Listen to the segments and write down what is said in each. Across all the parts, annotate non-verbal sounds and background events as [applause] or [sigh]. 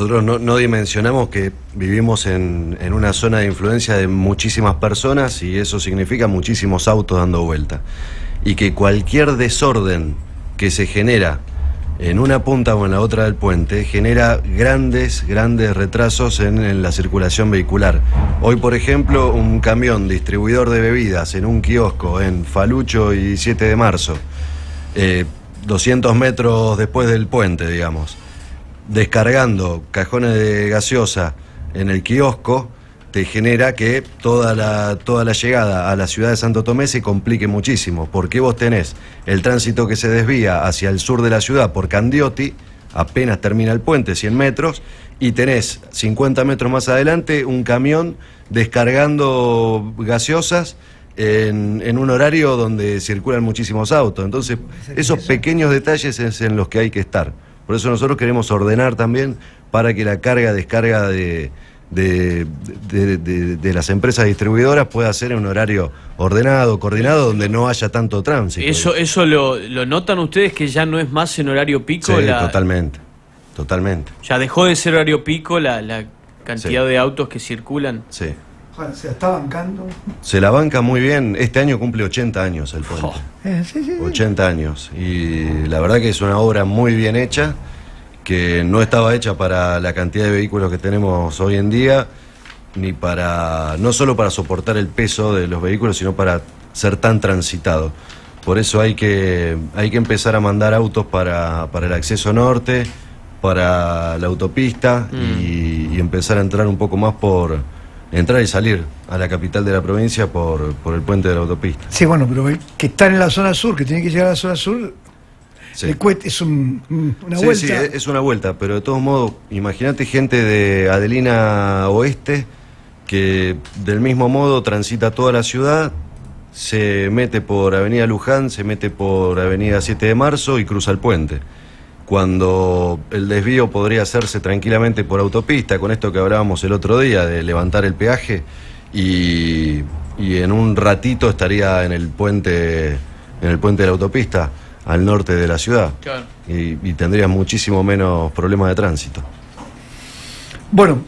Nosotros no, dimensionamos que vivimos en, una zona de influencia de muchísimas personas y eso significa muchísimos autos dando vuelta. Y que cualquier desorden que se genera en una punta o en la otra del puente genera grandes, grandes retrasos en, la circulación vehicular. Hoy, por ejemplo, un camión distribuidor de bebidas en un kiosco en Falucho y 7 de marzo, 200 eh, metros después del puente, digamos descargando cajones de gaseosa en el kiosco, te genera que toda la, toda la llegada a la ciudad de Santo Tomé se complique muchísimo, porque vos tenés el tránsito que se desvía hacia el sur de la ciudad por Candioti, apenas termina el puente, 100 metros, y tenés 50 metros más adelante un camión descargando gaseosas en, en, un horario donde circulan muchísimos autos. Entonces, esos pequeños detalles es en los que hay que estar. Por eso nosotros queremos ordenar también para que la carga, descarga de, las empresas distribuidoras pueda ser en un horario ordenado, coordinado, donde no haya tanto tránsito. ¿Eso, eso lo, notan ustedes que ya no es más en horario pico? Sí, totalmente, totalmente. Ya dejó de ser horario pico la, cantidad de autos que circulan. Sí se la está bancando. Se la banca muy bien. Este año cumple 80 años el puente. 80 eh, años. Y la verdad que es una obra muy bien hecha, que no estaba hecha para la cantidad de vehículos que tenemos hoy en día, ni para, no solo para soportar el peso de los vehículos, sino para ser tan transitado. Por eso hay que, hay que empezar a mandar autos para, para el acceso norte, para la autopista mm. y empezar a entrar un poco más por entrar y salir a la capital de la provincia por, por el puente de la autopista. Sí, bueno, pero que están en la zona sur, que tiene que llegar a la zona sur, el es una vuelta. Sí, es una vuelta, pero de todos modos, imagínate gente de Adelina Oeste que del mismo modo transita toda la ciudad, se mete por Avenida Luján, se mete por Avenida 7 de Marzo y cruza el puente cuando el desvío podría hacerse tranquilamente por autopista, con esto que hablábamos el otro día de levantar el peaje y, en un ratito estaría en el puente, en el puente de la autopista al norte de la ciudad y, tendría muchísimo menos problemas de tránsito. Bueno,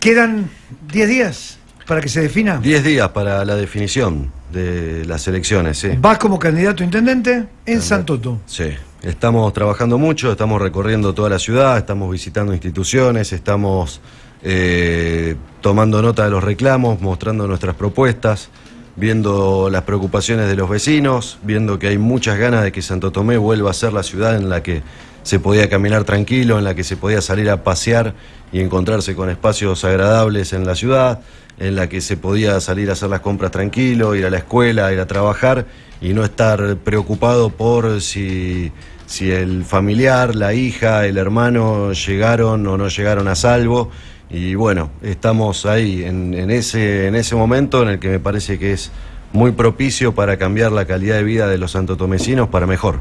quedan 10 días para que se defina? Diez días para la definición de las elecciones, ¿Vas como candidato intendente en Santoto? Sí. Estamos trabajando mucho, estamos recorriendo toda la ciudad, estamos visitando instituciones, estamos eh, tomando nota de los reclamos, mostrando nuestras propuestas, viendo las preocupaciones de los vecinos, viendo que hay muchas ganas de que Santo Tomé vuelva a ser la ciudad en la que se podía caminar tranquilo, en la que se podía salir a pasear y encontrarse con espacios agradables en la ciudad, en la que se podía salir a hacer las compras tranquilo, ir a la escuela, ir a trabajar y no estar preocupado por si, si el familiar, la hija, el hermano llegaron o no llegaron a salvo. Y bueno, estamos ahí en, ese, en ese momento en el que me parece que es muy propicio para cambiar la calidad de vida de los santotomecinos para mejor.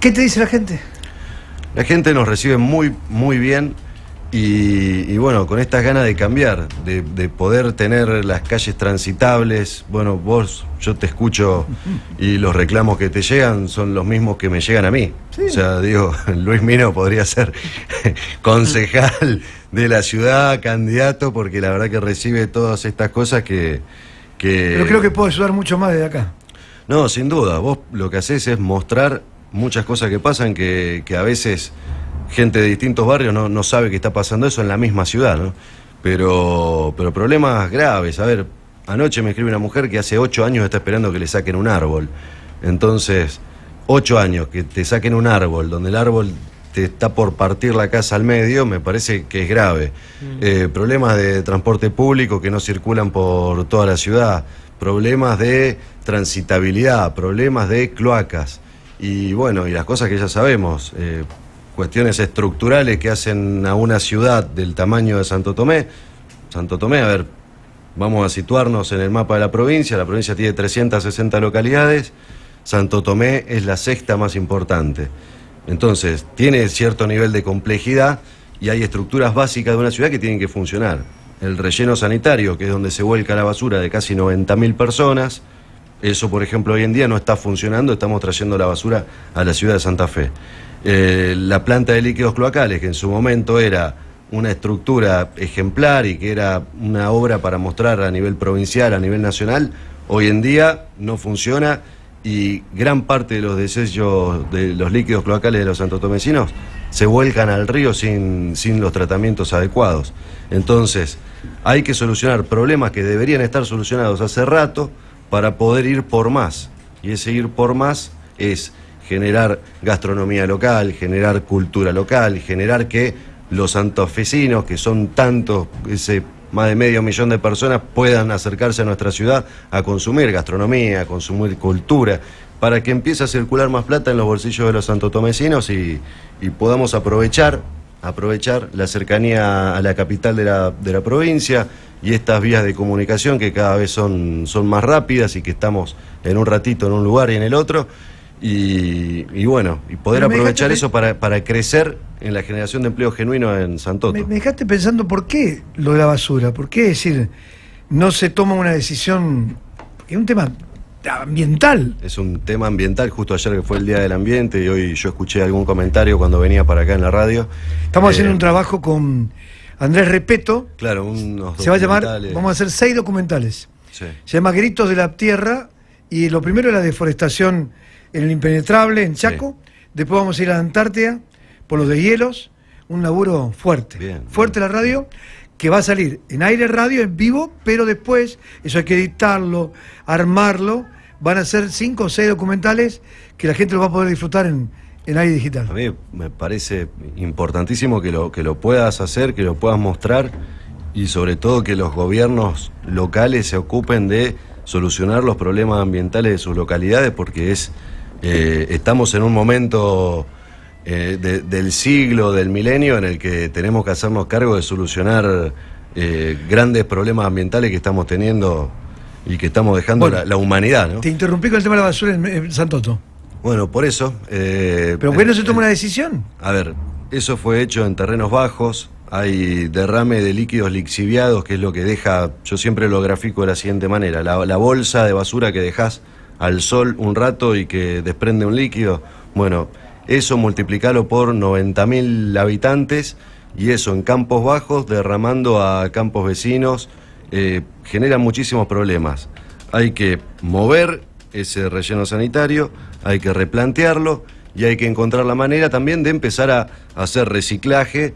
¿Qué te dice la gente? La gente nos recibe muy, muy bien. Y, bueno, con estas ganas de cambiar, de, poder tener las calles transitables, bueno, vos, yo te escucho y los reclamos que te llegan son los mismos que me llegan a mí. O sea, digo, [laughs] Luis Mino podría ser [laughs] concejal de la ciudad, candidato, porque la verdad que recibe todas estas cosas que... que... creo que puedo ayudar mucho más desde acá. No, sin duda, vos lo que haces es mostrar muchas cosas que pasan que, a veces gente de distintos barrios no, sabe que está pasando eso en la misma ciudad, ¿no? Pero, pero problemas graves. A ver, anoche me escribe una mujer que hace ocho años está esperando que le saquen un árbol. Entonces, ocho años que te saquen un árbol, donde el árbol te está por partir la casa al medio, me parece que es grave. Mm. Eh, problemas de transporte público que no circulan por toda la ciudad, problemas de transitabilidad, problemas de cloacas y bueno, y las cosas que ya sabemos, eh, cuestiones estructurales que hacen a una ciudad del tamaño de Santo Tomé. Santo Tomé, a ver, vamos a situarnos en el mapa de la provincia, la provincia tiene 360 localidades, Santo Tomé es la sexta más importante. Entonces, tiene cierto nivel de complejidad y hay estructuras básicas de una ciudad que tienen que funcionar. El relleno sanitario, que es donde se vuelca la basura de casi 90.000 personas, eso, por ejemplo, hoy en día no está funcionando, estamos trayendo la basura a la ciudad de Santa Fe. Eh, la planta de líquidos cloacales, que en su momento era una estructura ejemplar y que era una obra para mostrar a nivel provincial, a nivel nacional, hoy en día no funciona y gran parte de los desechos de los líquidos cloacales de los santotomecinos se vuelcan al río sin los tratamientos adecuados. Entonces, hay que solucionar problemas que deberían estar solucionados hace rato para poder ir por más. Y ese ir por más es generar gastronomía local, generar cultura local, generar que los santofesinos, que son tantos, ese más de medio millón de personas, puedan acercarse a nuestra ciudad a consumir gastronomía, a consumir cultura, para que empiece a circular más plata en los bolsillos de los santotomecinos y, y podamos aprovechar, aprovechar la cercanía a la capital de la, de la provincia, y estas vías de comunicación que cada vez son, son más rápidas y que estamos en un ratito en un lugar y en el otro. Y, bueno, y poder aprovechar eso para, crecer en la generación de empleo genuino en Santoto. Me, dejaste pensando por qué lo de la basura, por qué decir, no se toma una decisión, es un tema ambiental. Es un tema ambiental, justo ayer que fue el Día del Ambiente y hoy yo escuché algún comentario cuando venía para acá en la radio. Estamos eh, haciendo un trabajo con Andrés Repeto. Claro, Se va a llamar, vamos a hacer seis documentales. Se llama Gritos de la Tierra y lo primero es la deforestación en el impenetrable, en Chaco. Después vamos a ir a la Antártida por los de hielos. Un laburo fuerte. fuerte la radio que va a salir en aire radio, en vivo, pero después, eso hay que editarlo, armarlo, van a ser cinco o seis documentales que la gente lo va a poder disfrutar en, a mí me parece importantísimo que lo, que lo puedas hacer, que lo puedas mostrar y sobre todo que los gobiernos locales se ocupen de solucionar los problemas ambientales de sus localidades porque es eh, estamos en un momento eh, del siglo, del milenio, en el que tenemos que hacernos cargo de solucionar eh, grandes problemas ambientales que estamos teniendo y que estamos dejando la, humanidad. Te interrumpí con el tema de la basura en, en Santoto. Bueno, por eso. Eh, ¿Pero por qué no se toma una decisión? A ver, eso fue hecho en terrenos bajos. Hay derrame de líquidos lixiviados, que es lo que deja. Yo siempre lo grafico de la siguiente manera: la, bolsa de basura que dejas al sol un rato y que desprende un líquido. Bueno, eso multiplicarlo por 90.000 habitantes y eso en campos bajos, derramando a campos vecinos, eh, genera muchísimos problemas. Hay que mover ese relleno sanitario, hay que replantearlo y hay que encontrar la manera también de empezar a hacer reciclaje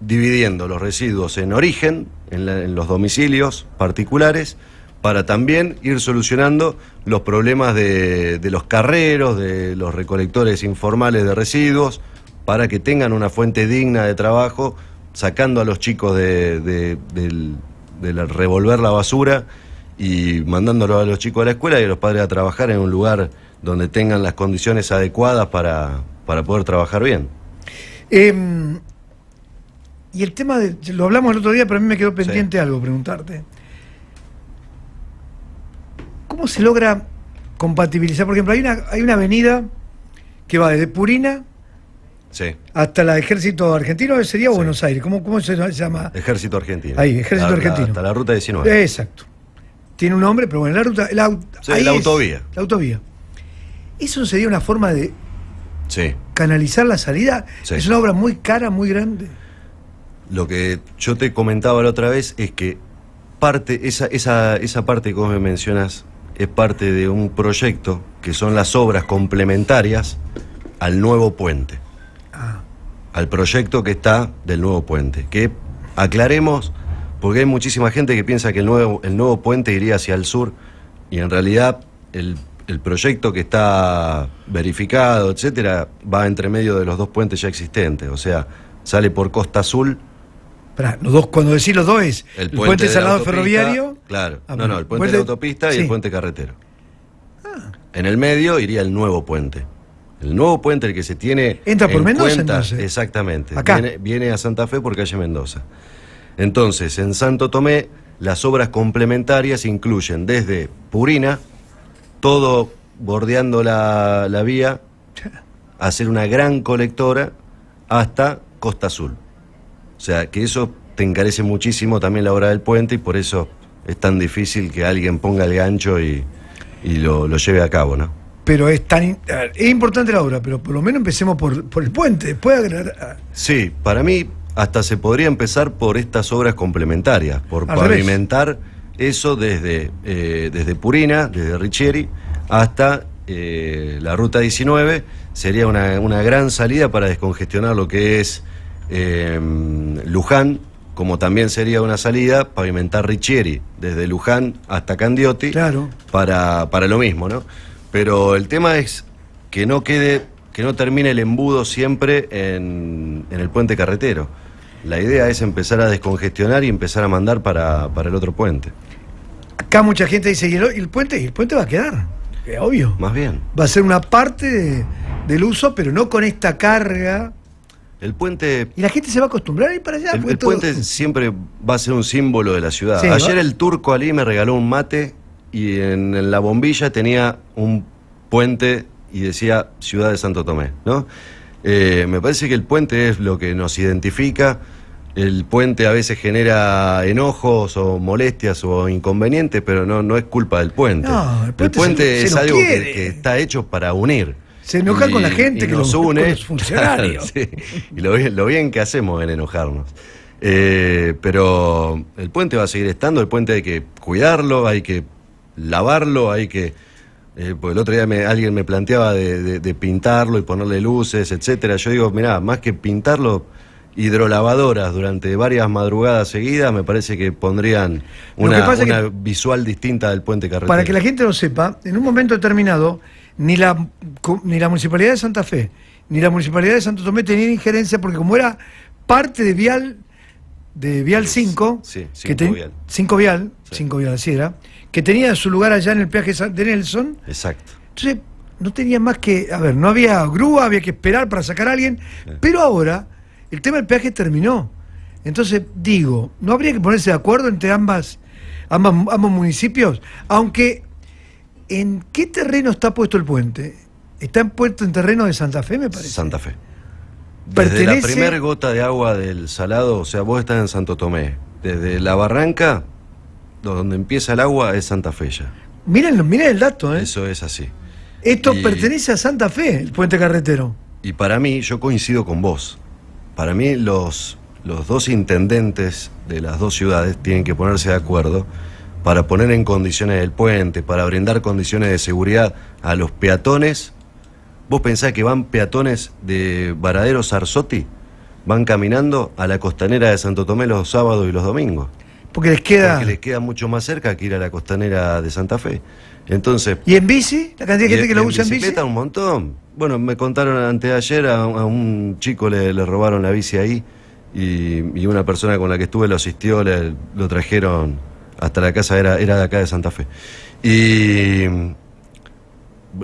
dividiendo los residuos en origen, en, los domicilios particulares, para también ir solucionando los problemas de, los carreros, de los recolectores informales de residuos, para que tengan una fuente digna de trabajo, sacando a los chicos de, de revolver la basura y mandándolo a los chicos a la escuela y a los padres a trabajar en un lugar donde tengan las condiciones adecuadas para, poder trabajar bien. Em, y el tema de. Lo hablamos el otro día, pero a mí me quedó pendiente algo preguntarte. ¿Cómo se logra compatibilizar? Por ejemplo, hay una, hay una avenida que va desde Purina Sí. Hasta el ejército argentino sería día Buenos Aires. ¿Cómo, ¿Cómo se llama? Ejército argentino. Ahí, ejército argentino. hasta la ruta 19. Exacto tiene un nombre, pero bueno, la ruta. La, sí, la autovía. La autovía. Eso sería una forma de canalizar la salida. Es una obra muy cara, muy grande. Lo que yo te comentaba la otra vez es que parte, esa, parte que vos me mencionas es parte de un proyecto que son las obras complementarias al nuevo puente. Ah. Al proyecto que está del nuevo puente. Que aclaremos porque hay muchísima gente que piensa que el nuevo, el nuevo puente iría hacia el sur y en realidad el, proyecto que está verificado, etcétera, va entre medio de los dos puentes ya existentes, o sea, sale por Costa Azul. dos, cuando decís los dos es el puente, salado ferroviario. Claro, ah, no, no, el puente, de la autopista y el puente carretero. Ah. En el medio iría el nuevo puente. El nuevo puente, el que se tiene. Entra por Mendoza, Exactamente. Acá. Viene, viene, a Santa Fe por calle Mendoza. Entonces, en Santo Tomé, las obras complementarias incluyen desde Purina, todo bordeando la, la vía, hacer una gran colectora, hasta Costa Azul. O sea, que eso te encarece muchísimo también la obra del puente y por eso es tan difícil que alguien ponga el gancho y, lo, lleve a cabo, ¿no? Pero es tan es importante la obra, pero por lo menos empecemos por, el puente, después agregar... Sí, para mí hasta se podría empezar por estas obras complementarias, por pavimentar eso desde, eh, desde Purina, desde Richieri, hasta eh, la Ruta 19. Sería una, gran salida para descongestionar lo que es eh, Luján, como también sería una salida pavimentar Richieri, desde Luján hasta Candioti, claro. para, para lo mismo, ¿no? Pero el tema es que no quede que no termine el embudo siempre en, en el puente carretero. La idea es empezar a descongestionar y empezar a mandar para, el otro puente. Acá mucha gente dice, ¿y el, puente? Y el puente va a quedar, es eh, obvio. Más bien. Va a ser una parte del uso, pero no con esta carga. El puente. Y la gente se va a acostumbrar a ir para allá. El, puente siempre va a ser un símbolo de la ciudad. Ayer el turco Ali me regaló un mate y en, la bombilla tenía un puente y decía Ciudad de Santo Tomé, ¿no? Eh, me parece que el puente es lo que nos identifica el puente a veces genera enojos o molestias o inconvenientes, pero no, no es culpa del puente. el puente, es algo que, está hecho para unir. Se enoja con la gente que nos [laughs] lo, une. Y lo, bien que hacemos en enojarnos. Eh, pero el puente va a seguir estando, el puente hay que cuidarlo, hay que lavarlo, hay que. Eh, pues el otro día alguien me planteaba de, pintarlo y ponerle luces, etcétera. Yo digo, mira, más que pintarlo hidrolavadoras durante varias madrugadas seguidas, me parece que pondrían una, visual distinta del puente carretero. Para que la gente lo sepa, en un momento determinado, ni la, ni la Municipalidad de Santa Fe, ni la Municipalidad de Santo Tomé tenían injerencia porque como era parte de Vial de Vial 5, 5 sí, Vial, 5 Vial, así era, que tenía su lugar allá en el peaje de Nelson. Exacto. Entonces, no tenía más que, a ver, no había grúa, había que esperar para sacar a alguien, pero ahora el tema del peaje terminó. Entonces, digo, ¿no habría que ponerse de acuerdo entre ambas, ambas, ambos municipios? Aunque, ¿en qué terreno está puesto el puente? Está puesto en terreno de Santa Fe, me parece. Santa Fe. Desde la primera gota de agua del salado, o sea, vos estás en Santo Tomé. Desde la barranca, donde empieza el agua, es Santa Fe ya. Miren, miren el dato, ¿eh? Eso es así. Esto pertenece a Santa Fe, el puente carretero. Y para mí, yo coincido con vos. Para mí los, los dos intendentes de las dos ciudades tienen que ponerse de acuerdo para poner en condiciones el puente, para brindar condiciones de seguridad a los peatones. ¿Vos pensás que van peatones de Varadero sarzotti Van caminando a la costanera de Santo Tomé los sábados y los domingos. Porque les queda. Porque les queda mucho más cerca que ir a la costanera de Santa Fe. Entonces, ¿Y en bici? ¿La cantidad de gente que lo usa en bici? un montón. Bueno, me contaron anteayer a, a un chico le, robaron la bici ahí y, una persona con la que estuve lo asistió, lo trajeron hasta la casa, era, era de acá de Santa Fe. Y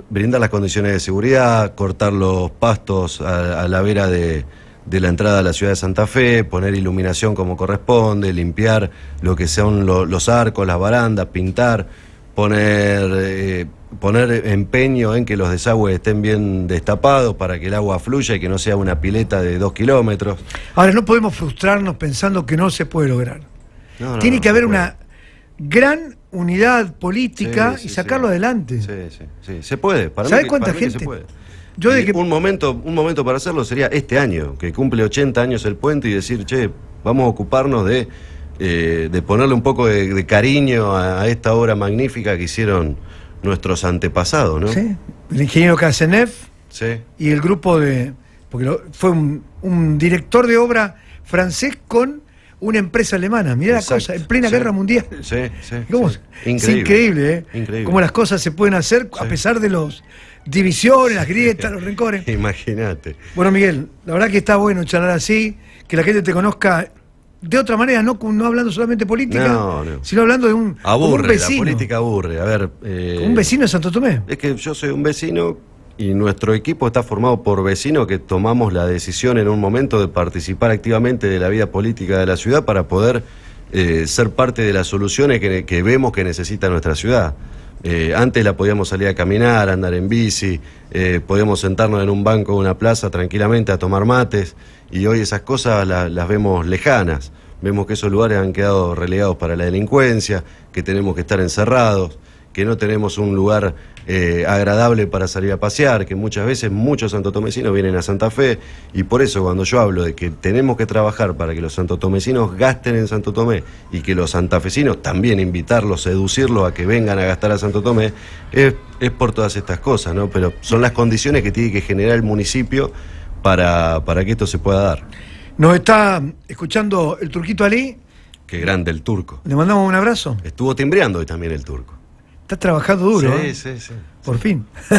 brindar las condiciones de seguridad, cortar los pastos a, la vera de, la entrada a la ciudad de Santa Fe, poner iluminación como corresponde, limpiar lo que son los arcos, las barandas, pintar poner, eh, poner empeño en que los desagües estén bien destapados para que el agua fluya y que no sea una pileta de dos kilómetros. Ahora, no podemos frustrarnos pensando que no se puede lograr. Tiene que haber una gran unidad política y sacarlo adelante. Sí, sí, sí. Se puede. Para ¿Sabes cuánta gente? un, momento, un momento para hacerlo sería este año, que cumple 80 años el puente y decir, che, vamos a ocuparnos de eh, de ponerle un poco de, cariño a, esta obra magnífica que hicieron nuestros antepasados, ¿no? Sí, el ingeniero y el grupo de... porque fue un, director de obra francés con una empresa alemana, Mira la cosa, en plena guerra mundial. Sí, sí. Increíble. Es increíble, ¿eh? Cómo las cosas se pueden hacer a pesar de los divisiones, las grietas, los rencores. [laughs] Imagínate. Bueno, Miguel, la verdad que está bueno charlar así, que la gente te conozca de otra manera, no, no hablando solamente política, sino hablando de un, aburre, La política aburre, a ver. Eh, un vecino de Santo Tomé. Es que yo soy un vecino y nuestro equipo está formado por vecinos que tomamos la decisión en un momento de participar activamente de la vida política de la ciudad para poder eh, ser parte de las soluciones que, vemos que necesita nuestra ciudad. Eh, antes la podíamos salir a caminar, andar en bici, podíamos sentarnos en un banco de una plaza tranquilamente a tomar mates y hoy esas cosas las vemos lejanas. Vemos que esos lugares han quedado relegados para la delincuencia, que tenemos que estar encerrados, que no tenemos un lugar eh, agradable para salir a pasear, que muchas veces muchos santotomecinos vienen a Santa Fe y por eso cuando yo hablo de que tenemos que trabajar para que los santotomecinos gasten en Santo Tomé y que los santafesinos también invitarlos, seducirlos a que vengan a gastar a Santo Tomé, es, es por todas estas cosas, ¿no? Pero son las condiciones que tiene que generar el municipio para, que esto se pueda dar. Nos está escuchando el turquito Ali. Qué grande el turco. Le mandamos un abrazo. Estuvo timbreando hoy también el turco. Está trabajando duro. Sí, ¿eh? sí, sí. Por fin. [laughs]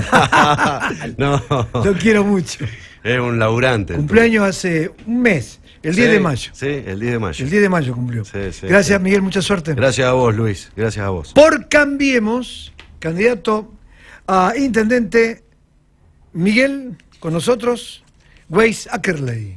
no. Lo quiero mucho. Es un laburante. Cumpleaños hace un mes. El 10 de mayo. Sí, el 10 de mayo. El 10 de mayo cumplió. Gracias, Miguel, mucha suerte. Gracias a vos, Luis. Gracias a vos. Por Cambiemos, candidato a intendente Miguel, con nosotros. Grace Ackerley.